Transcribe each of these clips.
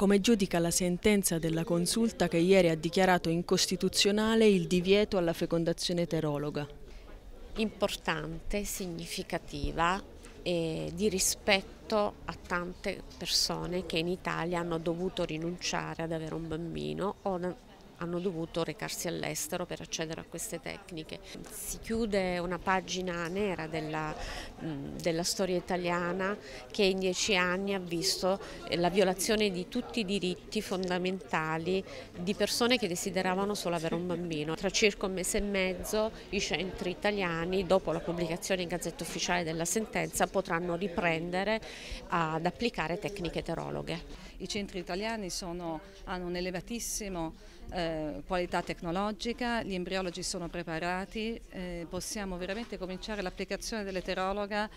come giudica la sentenza della consulta che ieri ha dichiarato incostituzionale il divieto alla fecondazione eterologa? Importante, significativa, eh, di rispetto a tante persone che in Italia hanno dovuto rinunciare ad avere un bambino o hanno dovuto recarsi all'estero per accedere a queste tecniche. Si chiude una pagina nera della, della storia italiana che in dieci anni ha visto eh, la violazione di tutti i diritti fondamentali di persone che desideravano solo avere un bambino. Tra circa un mese e mezzo i centri italiani, dopo la pubblicazione in Gazzetta Ufficiale della sentenza, potranno riprendere ad applicare tecniche eterologhe. I centri italiani sono, hanno un elevatissimo eh, qualità tecnologica, gli embriologi sono preparati, eh, possiamo veramente cominciare l'applicazione dell'eterologa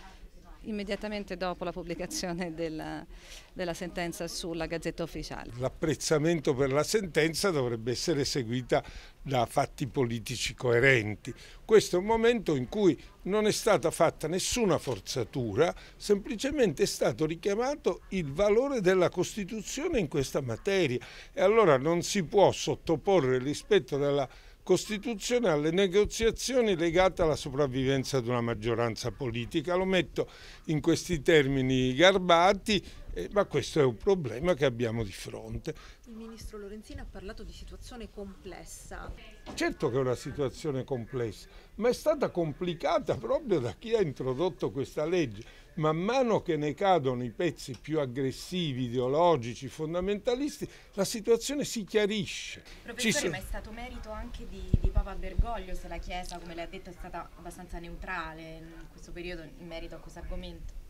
immediatamente dopo la pubblicazione della, della sentenza sulla Gazzetta Ufficiale. L'apprezzamento per la sentenza dovrebbe essere seguita da fatti politici coerenti. Questo è un momento in cui non è stata fatta nessuna forzatura, semplicemente è stato richiamato il valore della Costituzione in questa materia e allora non si può sottoporre il rispetto della Costituzione costituzione alle negoziazioni legate alla sopravvivenza di una maggioranza politica. Lo metto in questi termini garbati eh, ma questo è un problema che abbiamo di fronte. Il ministro Lorenzini ha parlato di situazione complessa. Certo che è una situazione complessa, ma è stata complicata proprio da chi ha introdotto questa legge. Man mano che ne cadono i pezzi più aggressivi, ideologici, fondamentalisti, la situazione si chiarisce. Professore, Ci... ma è stato merito anche di, di Papa Bergoglio se la Chiesa, come lei ha detto, è stata abbastanza neutrale in questo periodo in merito a questo argomento?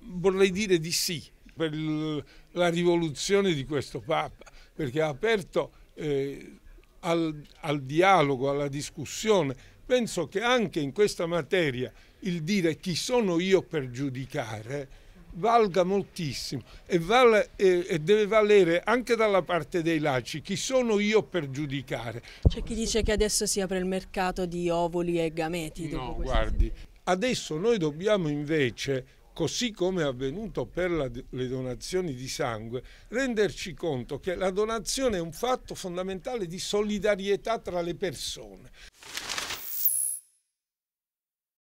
Vorrei dire di sì, per la rivoluzione di questo Papa, perché ha aperto eh, al, al dialogo, alla discussione. Penso che anche in questa materia il dire chi sono io per giudicare valga moltissimo e, vale, e, deve valere anche dalla parte dei laici. Chi sono io per giudicare? C'è chi dice che adesso si apre il mercato di ovuli e gameti. No, guardi, adesso noi dobbiamo invece così come è avvenuto per la, le donazioni di sangue, renderci conto che la donazione è un fatto fondamentale di solidarietà tra le persone.